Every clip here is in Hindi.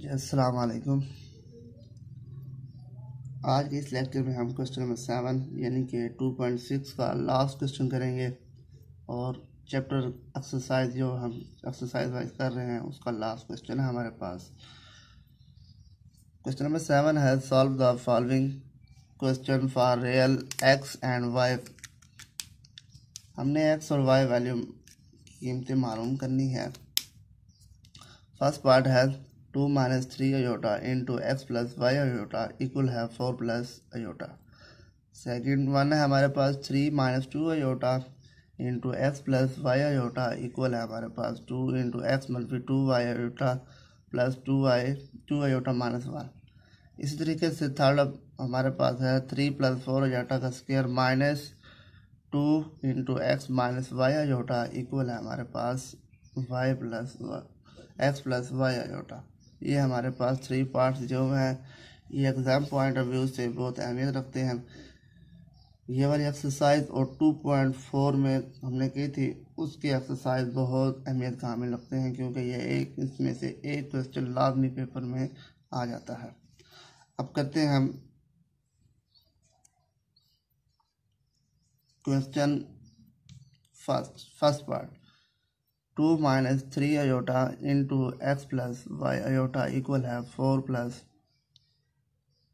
जी असलकुम आज के इस लेक्चर में हम क्वेश्चन नंबर सेवन यानी कि टू पॉइंट सिक्स का लास्ट क्वेश्चन करेंगे और चैप्टर एक्सरसाइज जो हम एक्सरसाइज वाइज कर रहे हैं उसका लास्ट क्वेश्चन है हमारे पास क्वेश्चन नंबर सेवन है solve the following question for real x and y हमने एक्स और वाई वैल्यू कीमतें मालूम करनी है फर्स्ट पार्ट है minus three iota into x plus y iota equal है four plus iota second one है हमारे पास three minus two in into x plus y iota equal है हमारे पास टू इंटू एक्स मनफी मतलब two y iota plus two y two iota minus one इसी तरीके से थर्ड हमारे पास है थ्री प्लस फोर अयोटा का square minus two into x minus y iota equal है हमारे पास y plus x plus y iota ये हमारे पास थ्री पार्ट्स जो हैं ये एग्ज़ाम पॉइंट ऑफ व्यू से बहुत अहमियत रखते हैं ये वाली एक्सरसाइज और टू पॉइंट फोर में हमने की थी उसकी एक्सरसाइज बहुत अहमियत का हमें लगते हैं क्योंकि ये एक इसमें से एक क्वेश्चन लाजमी पेपर में आ जाता है अब करते हैं हम question first first part two minus three iota into x plus y iota equal है फोर प्लस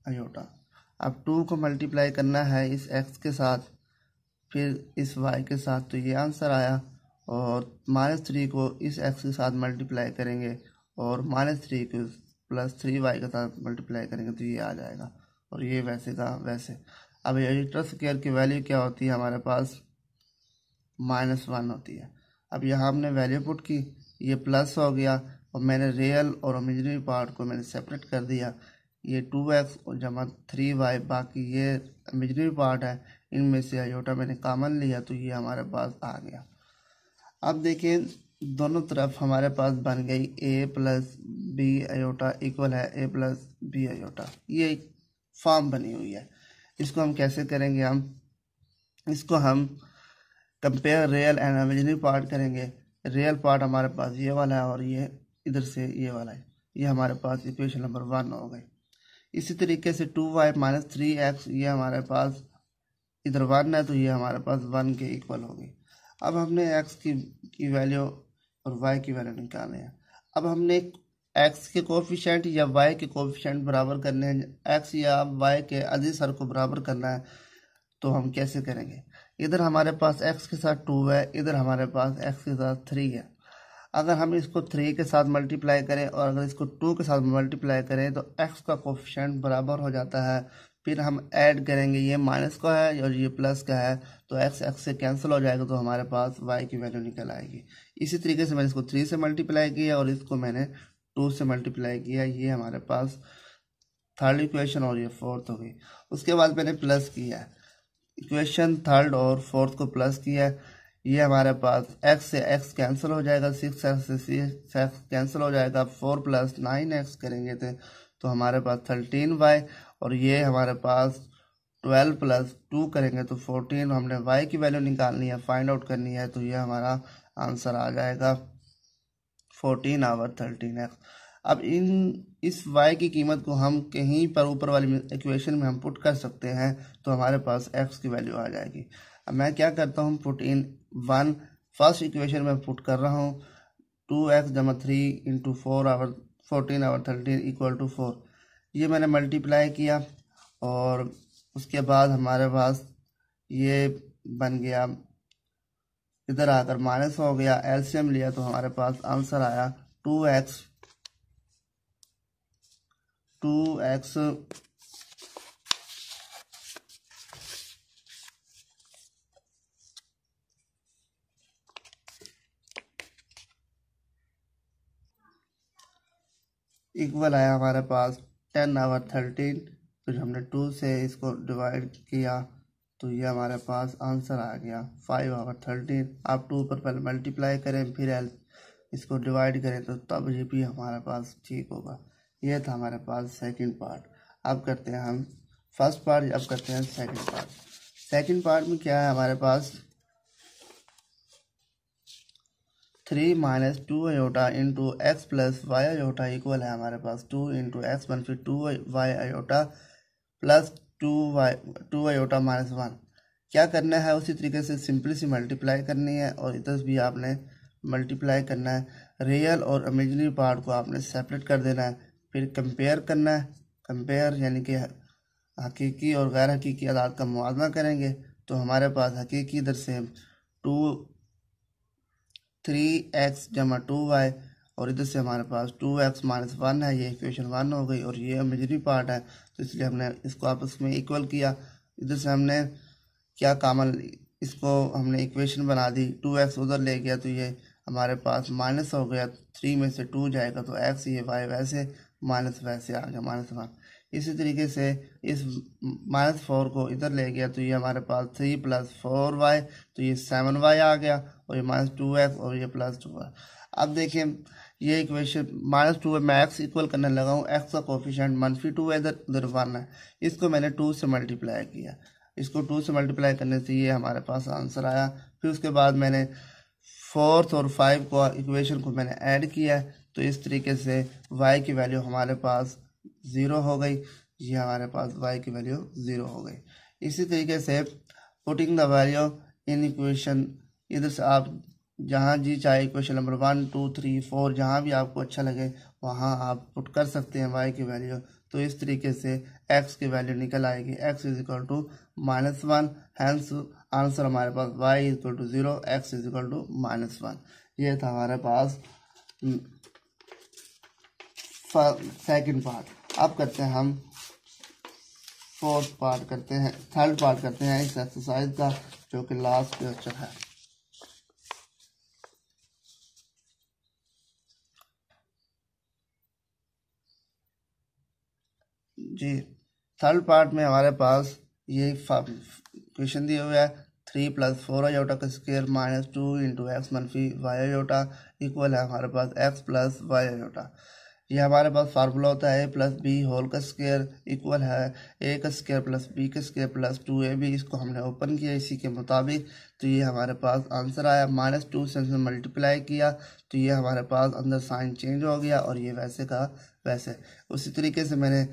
अयोटा अब टू को मल्टीप्लाई करना है इस एक्स के साथ फिर इस वाई के साथ तो ये आंसर आया और माइनस थ्री को इस एक्स के साथ मल्टीप्लाई करेंगे और माइनस थ्री को प्लस थ्री वाई के साथ मल्टीप्लाई करेंगे तो ये आ जाएगा और ये वैसे का वैसे अब एडिटर स्केयर की वैल्यू क्या होती है हमारे पास माइनस वन होती है अब यहाँ हमने वैल्यू पुट की ये प्लस हो गया और मैंने रियल और इमेजनरी पार्ट को मैंने सेपरेट कर दिया ये टू एक्स और जमा थ्री वाई बाकी ये इमेजनरी पार्ट है इनमें से अयोटा मैंने कामन लिया तो ये हमारे पास आ गया अब देखिए दोनों तरफ हमारे पास बन गई A plus B iota equal है ए प्लस बी अयोटा ये एक फॉर्म बनी हुई है इसको हम कैसे करेंगे हम इसको हम compare real and imaginary part करेंगे रियल पार्ट हमारे पास ये वाला है और ये इधर से ये वाला है ये हमारे पास इक्वेशन नंबर वन हो गई इसी तरीके से two y minus three x ये हमारे पास इधर वन है तो ये हमारे पास वन के इक्वल हो गई अब हमने एक्स की की वैल्यू और वाई की वैल्यू निकाले हैं अब हमने एक्स के कोफिशेंट या वाई के कोफिशेंट बराबर करने हैं एक्स या वाई के अजी सर को बराबर करना है तो हम कैसे करेंगे इधर हमारे पास x के साथ टू है इधर हमारे पास x के साथ थ्री है अगर हम इसको थ्री के साथ मल्टीप्लाई करें और अगर इसको टू के साथ मल्टीप्लाई करें तो x का कोफिशेंट बराबर हो जाता है फिर हम ऐड करेंगे ये माइनस का है और ये प्लस का है तो x x से कैंसिल हो जाएगा तो हमारे पास y की वैल्यू निकल आएगी इसी तरीके से मैंने इसको थ्री से मल्टीप्लाई किया और इसको मैंने टू से मल्टीप्लाई किया ये हमारे पास थर्ड इक्वेशन और ये फोर्थ हो गई उसके बाद मैंने प्लस किया है इक्वेशन थर्ड और फोर्थ को प्लस किया ये हमारे पास एक्स से एक्स कैंसिल हो जाएगा सिक्स एक्स से सिक्स एक्स कैंसिल हो जाएगा फोर प्लस नाइन एक्स करेंगे थे तो, तो हमारे पास थर्टीन वाई और ये हमारे पास ट्वेल्व प्लस टू करेंगे तो फोर्टीन हमने वाई की वैल्यू निकालनी है फाइंड आउट करनी है तो ये हमारा आंसर आ जाएगा फोर्टीन आवर थर्टीन एक्स अब इन इस y की कीमत को हम कहीं पर ऊपर वाली इक्वेशन में हम पुट कर सकते हैं तो हमारे पास x की वैल्यू आ जाएगी अब मैं क्या करता हूँ put in one first equation में पुट कर रहा हूँ टू एक्स जमा three into four over fourteen over thirteen equal to four ये मैंने मल्टीप्लाई किया और उसके बाद हमारे पास ये बन गया इधर आकर माइनस हो गया एल्शियम लिया तो हमारे पास आंसर आया two x two x equal आया हमारे पास टेन आवर थर्टीन फिर तो हमने टू से इसको डिवाइड किया तो ये हमारे पास आंसर आ गया फाइव आवर थर्टीन आप टू पर पहले मल्टीप्लाई करें फिर एल इसको डिवाइड करें तो तब ये भी हमारे पास ठीक होगा यह था हमारे पास सेकंड पार्ट अब करते हैं हम फर्स्ट पार्ट अब करते हैं सेकंड पार्ट सेकंड पार्ट में क्या है हमारे पास three minus two iota into x plus y iota equal है हमारे पास टू इंटू एक्स वन फिर two y iota plus two y two iota minus one क्या करना है उसी तरीके से सिंपली सी मल्टीप्लाई करनी है और इधर भी आपने मल्टीप्लाई करना है रियल और इमेजनरी पार्ट को आपने सेपरेट कर देना है फिर कंपेयर करना है कंपेयर यानी कि हकीकी और गैर हकीकी आदात का मुआजना करेंगे तो हमारे पास हकीकी इधर से टू थ्री एक्स जमा टू वाई और इधर से हमारे पास टू एक्स माइनस वन है ये इक्वेशन वन हो गई और ये इमेजरी पार्ट है तो इसलिए हमने इसको आपस में इक्वल किया इधर से हमने क्या कामल इसको हमने इक्वेशन बना दी टू एक्स उधर ले गया तो ये हमारे पास माइनस हो गया थ्री में से टू जाएगा तो एक्स ये वाई वैसे माइनस फाइव से आ गया माइनस वन इसी तरीके से इस माइनस फोर को इधर ले गया तो ये हमारे पास थ्री प्लस फोर वाई तो ये सेवन वाई आ गया और ये माइनस टू एक्स और ये प्लस टू वाई अब देखिए ये इक्वेशन माइनस टू मैं एक्स इक्वल करने लगा हूँ एक्स का कोफिशेंट मनफी टू है इधर उधर वन है इसको मैंने टू से मल्टीप्लाई किया इसको टू से मल्टीप्लाई करने से ये हमारे पास आंसर आया फिर उसके बाद मैंने फोर्थ और फाइव को इक्वेशन को मैंने ऐड किया तो इस तरीके से y की वैल्यू हमारे पास ज़ीरो हो गई ये हमारे पास y की वैल्यू ज़ीरो हो गई इसी तरीके से putting the value in equation इधर से आप जहाँ जी चाहे equation number one two three four जहाँ भी आपको अच्छा लगे वहाँ आप पुट कर सकते हैं वाई की वैल्यू तो इस तरीके से एक्स की वैल्यू निकल आएगी x is equal to minus one hence answer हमारे पास y is equal to zero x is equal to minus one ये था हमारे पास सेकेंड पार्ट अब करते हैं हम फोर्थ पार्ट करते हैं थर्ड पार्ट करते हैं इस एक्सरसाइज का जो कि लास्ट क्वेश्चन है जी थर्ड पार्ट में हमारे पास ये क्वेश्चन दिया हुआ है थ्री प्लस फोर आयोटा का square minus two into x मनफी वाई आयोटा इक्वल है हमारे पास एक्स प्लस वाई आयोटा ये हमारे पास फार्मूला होता है ए प्लस बी होल का स्केयर इक्वल है ए का स्केयर प्लस बी का square plus two A B इसको हमने ओपन किया इसी के मुताबिक तो ये हमारे पास आंसर आया माइनस टू से हमने मल्टीप्लाई किया तो ये हमारे पास अंदर साइन चेंज हो गया और ये वैसे का वैसे उसी तरीके से मैंने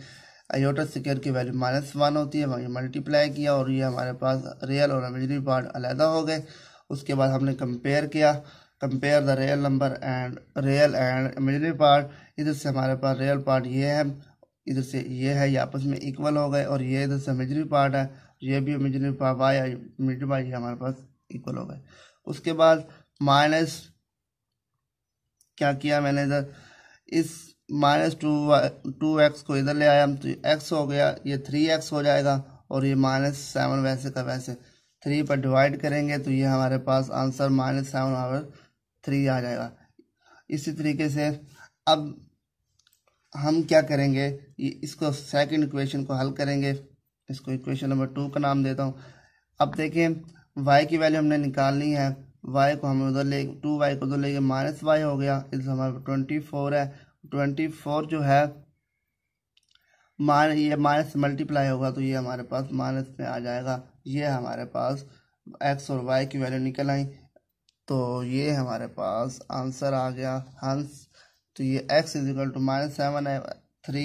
आयोटा स्केयर की वैल्यू माइनस वन होती है वहीं मल्टीप्लाई किया और ये हमारे पास रियल और इमेजरी पार्ट अलहदा हो गए उसके बाद हमने कंपेयर किया compare the real number and real and imaginary part इधर से हमारे पास रियल पार्ट ये है इधर से ये है ये आपस में इक्वल हो गए और ये इधर से इमेजनरी पार्ट है ये भी imaginary part y imaginary part ये हमारे पास इक्वल हो गए उसके बाद माइनस क्या किया मैंने इधर इस माइनस टू टू एक्स को इधर ले आया हम तो एक्स हो गया ये थ्री एक्स हो जाएगा और ये माइनस सेवन वैसे का वैसे थ्री पर डिवाइड करेंगे तो ये हमारे पास answer minus seven over three आ जाएगा इसी तरीके से अब हम क्या करेंगे इसको सेकंड इक्वेशन को हल करेंगे इसको इक्वेशन नंबर टू का नाम देता हूँ अब देखें वाई की वैल्यू हमने निकालनी है वाई को हम उधर ले टू वाई को उधर लेके माइनस वाई हो गया इस हमारे ट्वेंटी फोर है ट्वेंटी फोर जो है मान ये माइनस मल्टीप्लाई होगा तो ये हमारे पास माइनस में आ जाएगा ये हमारे पास एक्स और वाई की वैल्यू निकल आई तो ये हमारे पास आंसर आ गया हंस तो ये x is equal to minus seven है थ्री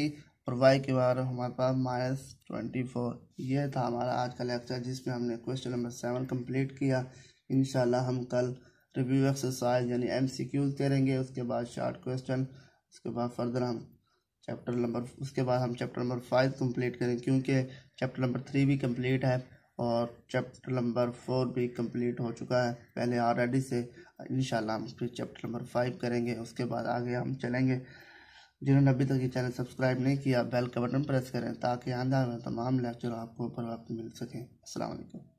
और वाई के बार हमारे पास माइनस ट्वेंटी फोर यह था हमारा आज का लेक्चर जिसमें हमने क्वेश्चन नंबर सेवन कंप्लीट किया इन हम कल रिव्यू एक्सरसाइज यानी एम सी क्यूज करेंगे उसके बाद शार्ट क्वेश्चन उसके बाद फर्दर हम चैप्टर नंबर उसके बाद हम चैप्टर नंबर फाइव कंप्लीट करें क्योंकि चैप्टर नंबर थ्री भी कंप्लीट है और चैप्टर नंबर फोर भी कंप्लीट हो चुका है पहले ऑलरेडी से इन हम फिर चैप्टर नंबर फाइव करेंगे उसके बाद आगे हम चलेंगे जिन्होंने अभी तक ये चैनल सब्सक्राइब नहीं किया बेल का बटन प्रेस करें ताकि आंदा में तमाम लेक्चर आपको ऊपर वक्त मिल सकें असल